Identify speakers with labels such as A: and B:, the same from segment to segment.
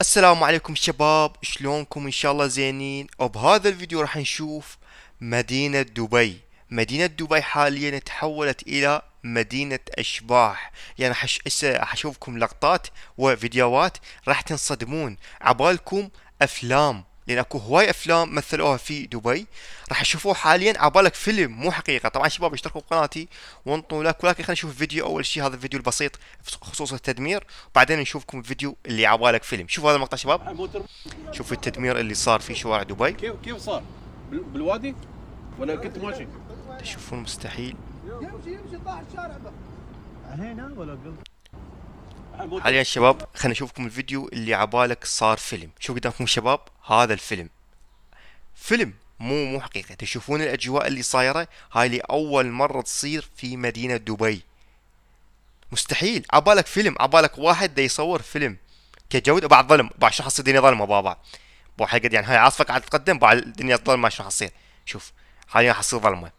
A: السلام عليكم شباب شلونكم ان شاء الله زينين وبهذا الفيديو راح نشوف مدينة دبي مدينة دبي حاليا تحولت الى مدينة اشباح يعني حش... حشوفكم لقطات وفيديوهات راح تنصدمون عبالكم افلام لان اكو هواي افلام مثلوها في دبي راح تشوفوه حاليا عبالك فيلم مو حقيقه طبعا شباب اشتركوا بقناتي وانطوا لايك ولكن خلينا نشوف فيديو اول شيء هذا الفيديو البسيط خصوص التدمير وبعدين نشوفكم الفيديو اللي عبالك فيلم شوفوا هذا المقطع شباب شوفوا التدمير اللي صار في شوارع دبي كيف كيف صار بالوادي ولا كنت ماشي تشوفون مستحيل يمشي يمشي طاح الشارع هنا ولا قلت حاليا شباب خلينا نشوفكم الفيديو اللي عبالك صار فيلم شو قدامكم شباب هذا الفيلم فيلم مو مو حقيقة تشوفون الأجواء اللي صايرة هاي لأول مرة تصير في مدينة دبي مستحيل عبالك فيلم عبالك واحد ده يصور فيلم كجودة بعد ظلم بعد شو حصير الدنيا ظلمة بابا بو يعني هاي عاصفة قاعدة تتقدم بعد الدنيا ظلمة شو حصير شوف حاليا حصير ظلمة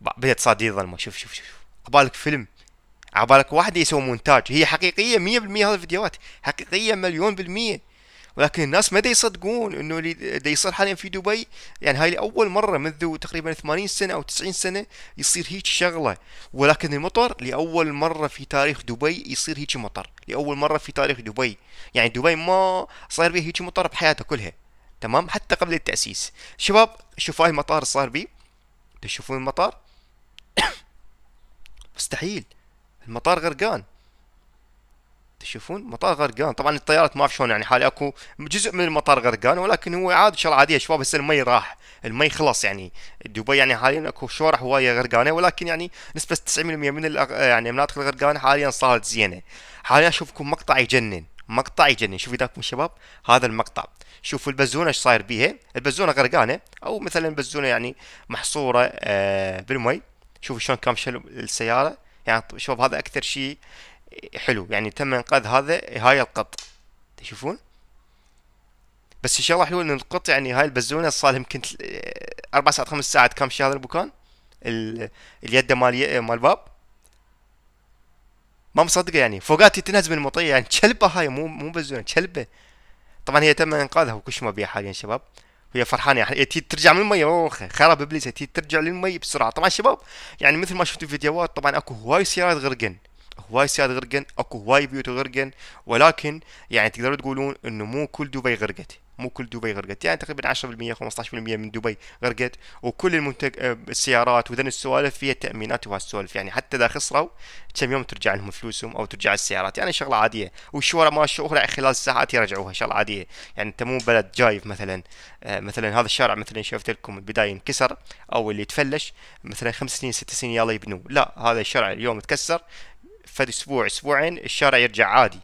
A: بدأت صار ظلمة شوف شوف شوف عبالك فيلم عبالك واحد يسوي مونتاج هي حقيقيه 100% هذه الفيديوهات حقيقيه مليون بالمية ولكن الناس ما يصدقون انه اللي يصير حاليا في دبي يعني هاي لاول مره منذ تقريبا 80 سنه او 90 سنه يصير هيك شغله ولكن المطر لاول مره في تاريخ دبي يصير هيك مطر لاول مره في تاريخ دبي يعني دبي ما صار فيها هيك مطر بحياتها كلها تمام حتى قبل التاسيس شباب شوف هاي المطار صار بيه تشوفون المطار مستحيل المطار غرقان تشوفون مطار غرقان طبعا الطيارات ما اعرف شلون يعني حالي اكو جزء من المطار غرقان ولكن هو عاد شغله عاديه شباب هسه المي راح المي خلص يعني دبي يعني حاليا اكو شوارع هوايه غرقانه ولكن يعني نسبه 90% من الأغ... يعني المناطق الغرقانه حاليا صارت زينه حاليا اشوفكم مقطع يجنن مقطع يجنن شوفوا ايدكم الشباب هذا المقطع شوفوا البزونه ايش صاير بيها البزونه غرقانه او مثلا البزونه يعني محصوره آه بالمي شوفوا شلون كم شلوا السياره يعني شوف هذا اكثر شيء حلو يعني تم انقاذ هذا هاي القط تشوفون بس الشغله حلوه ان القط يعني هاي البزونه صار يمكن آه، اربع ساعات خمس ساعات كم شهر المكان اليد مال مال باب ما مصدقه يعني فوقاتي تنهز من المطيه يعني كلبه هاي مو مو بزونه كلبه طبعا هي تم انقاذها وكش ما بيها حاليا شباب هي فرحانه يعني تي ترجع من الميه خرب ابليس تي ترجع للميه بسرعه طبعا شباب يعني مثل ما شفتوا في فيديوهات طبعا اكو هواي سيارات غرقن هواي سيارات غرقن اكو هواي بيوت غرقن ولكن يعني تقدروا تقولون انه مو كل دبي غرقت مو كل دبي غرقت يعني تقريبا 10% 15% من دبي غرقت وكل المنتج آه، السيارات وذن السوالف فيها تامينات وهالسوالف يعني حتى اذا خسروا كم يوم ترجع لهم فلوسهم او ترجع السيارات يعني شغله عاديه والشوارع ما الشوارع خلال ساعات يرجعوها شغله عاديه يعني انت مو بلد جايف مثلا آه، مثلا هذا الشارع مثلا شفت لكم البدايه انكسر او اللي تفلش مثلا خمس سنين ست سنين يلا يبنوه لا هذا الشارع اليوم تكسر فد اسبوع اسبوعين الشارع يرجع عادي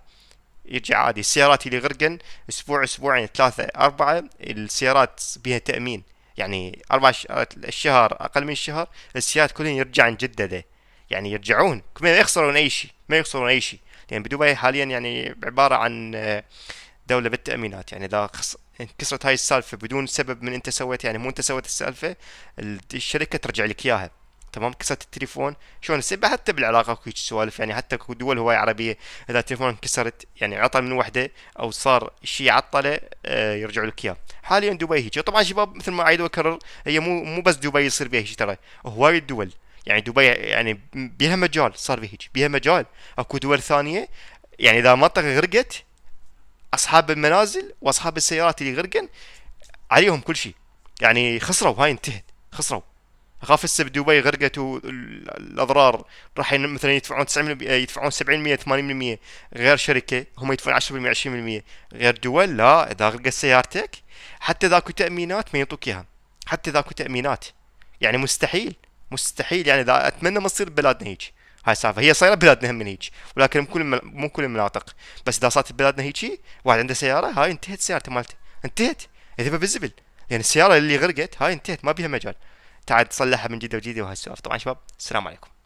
A: يرجع عادي السيارات اللي غرقن اسبوع اسبوعين ثلاثة اربعة السيارات بها تأمين يعني اربع الشهر اقل من الشهر السيارات كلهن يرجعن جددة يعني يرجعون ما يخسرون اي شيء ما يخسرون اي شيء لان يعني بدبي حاليا يعني عبارة عن آه، دولة بالتأمينات يعني اذا انكسرت هاي السالفة بدون سبب من انت سويت يعني مو انت سويت السالفة الشركة ترجع لك اياها تمام كسرت التليفون شلون السبه حتى بالعلاقه اكو هيك سوالف يعني حتى اكو دول هواي عربيه اذا التليفون انكسرت يعني عطل من وحده او صار شيء عطله آه يرجعوا لك اياه حاليا دبي هيك طبعا شباب مثل ما اعيد واكرر هي مو مو بس دبي يصير بها هيك ترى هواي الدول يعني دبي يعني بها مجال صار بها هيك بها مجال اكو دول ثانيه يعني اذا منطقه غرقت اصحاب المنازل واصحاب السيارات اللي غرقن عليهم كل شيء يعني خسروا هاي انتهت خسروا اخاف هسه بدبي غرقت الاضرار راح مثلا يدفعون 90 آه، يدفعون 70% 80% غير شركه هم يدفعون 10% 20% غير دول لا اذا غرقت سيارتك حتى اذا اكو تامينات ما يعطوك اياها حتى اذا اكو تامينات يعني مستحيل مستحيل يعني اذا اتمنى ما تصير ببلادنا هيك هاي السالفه هي صايره ببلادنا هم هيك ولكن مو كل مو كل المناطق بس اذا صارت ببلادنا هيك واحد عنده سياره هاي انتهت سيارته مالته انتهت اذا بفيزبل يعني السياره اللي غرقت هاي انتهت ما بيها مجال تعال تصلحها من جديد وجديد وهالسوالف طبعا شباب السلام عليكم